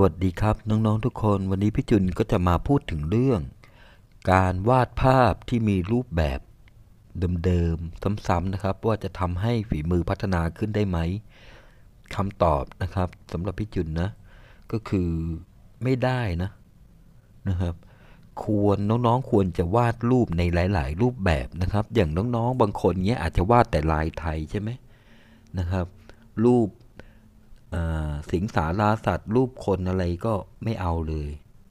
วัสดีครับน้องๆทุกคนวันนี้พี่จุนก็จะมาพูดถึงเรื่อง การวาดภาพที่มีรูปแบบเดิมๆซ้ำๆนะครับ ว่าจะทำให้ฝีมือพัฒนาขึ้นได้ไหมคำตอบนะครับสำหรับพี่จุนนะก็คือไม่ได้นะนะครับควรน้องๆควรจะวาดรูปในหลายๆ รูปแบบนะครับ อย่างน้องๆ บางคนเนี้ยอาจจะวาดแต่ลายไทยใช่ไหมนะครับ รูปสิงสาราสัตว์รูปคนอะไรก็ไม่เอาเลย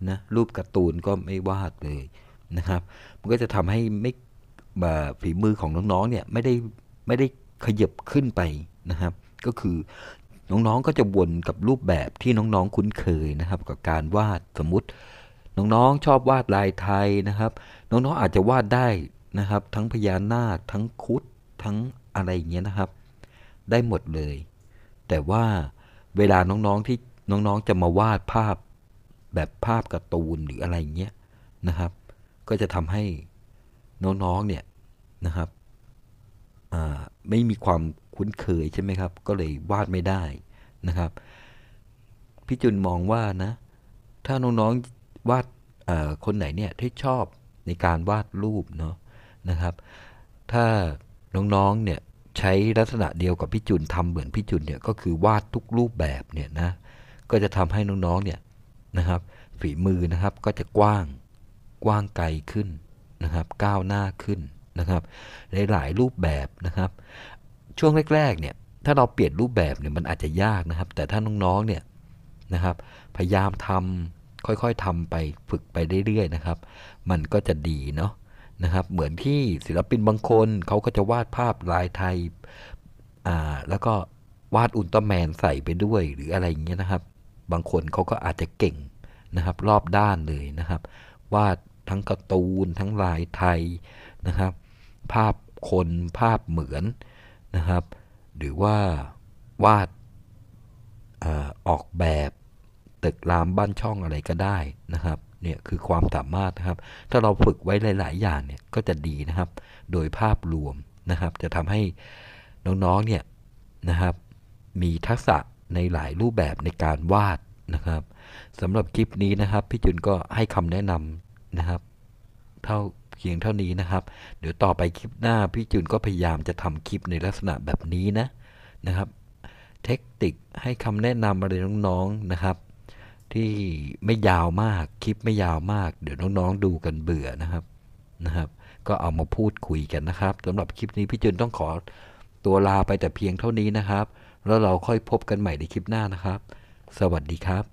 นะรูปการ์ตูนก็ไม่วาดเลยนะครับมันก็จะทำให้ไม่ฝีมือของน้องๆเนี่ยไม่ได้ไม่ได้ขยับขึ้นไปนะครับก็คือน้องๆก็จะวนกับรูปแบบที่น้องๆคุ้นเคยนะครับ กับการวาดสมมติ น้องๆ ชอบวาดลายไทยนะครับ น้องๆอาจจะวาดได้นะครับ ทั้งพญานาคทั้งคุดทั้งอะไรอย่างเงี้ยนะครับ ได้หมดเลย แต่ว่าเวลาน้องๆที่น้องๆจะมาวาดภาพแบบภาพการ์ตูนหรืออะไรเงี้ยนะครับ ก็จะทำให้น้องๆเนี่ยนะครับไม่มีความคุ้นเคยใช่ไหมครับก็เลยวาดไม่ได้นะครับพี่จุนมองว่านะถ้าน้องๆวาดคนไหนเนี่ยที่ชอบในการวาดรูปเนาะนะครับ ถ้าน้องๆ เนี่ยใช้ลักษณะเดียวกับพี่จุนทำเหมือนพี่จุนเนี่ยก็คือวาดทุกรูปแบบเนี่ยนะ ก็จะทำให้น้องๆเนี่ยนะครับ ฝีมือนะครับก็จะกว้างกว้างไกลขึ้นนะครับ ก้าวหน้าขึ้นนะครับในหลายรูปแบบนะครับ ช่วงแรกๆเนี่ยถ้าเราเปลี่ยนรูปแบบเนี่ยมันอาจจะยากนะครับ แต่ถ้าน้องๆเนี่ยนะครับ พยายามทำค่อย ๆทำไปฝึกไปเรื่อยๆนะครับ มันก็จะดีเนาะนะครับเหมือนที่ศิลปินบางคนเขาก็จะวาดภาพลายไทยอ่าแล้วก็วาดอุลตร้าแมนใส่ไปด้วยหรืออะไรอย่างเงี้ยนะครับ บางคนเขาก็อาจจะเก่งนะครับ รอบด้านเลยนะครับ วาดทั้งการ์ตูนทั้งลายไทยนะครับ ภาพคนภาพเหมือนนะครับ หรือว่าวาดออกแบบ ตึกรามบ้านช่องอะไรก็ได้นะครับเนี่ยคือความสามารถนะครับ ถ้าเราฝึกไว้หลาย ๆ อย่างเนี่ยก็จะดีนะครับ โดยภาพรวมนะครับ จะทำให้น้องๆเนี่ยนะครับ มีทักษะในหลายรูปแบบในการวาดนะครับสำหรับคลิปนี้นะครับ พี่จุนก็ให้คำแนะนำนะครับเท่าเพียงเท่านี้นะครับ เดี๋ยวต่อไปคลิปหน้าพี่จุนก็พยายามจะทำคลิปในลักษณะแบบนี้นะนะครับ เทคนิคให้คำแนะนำอะไรน้องๆนะครับที่ไม่ยาวมากคลิปไม่ยาวมาก เดี๋ยวน้อง ๆ ดูกันเบื่อนะครับนะครับ ก็เอามาพูดคุยกันนะครับสำหรับคลิปนี้ พี่จุนต้องขอ ตัวลาไปแต่เพียงเท่านี้นะครับ แล้วเราค่อยพบกันใหม่ในคลิปหน้านะครับ สวัสดีครับ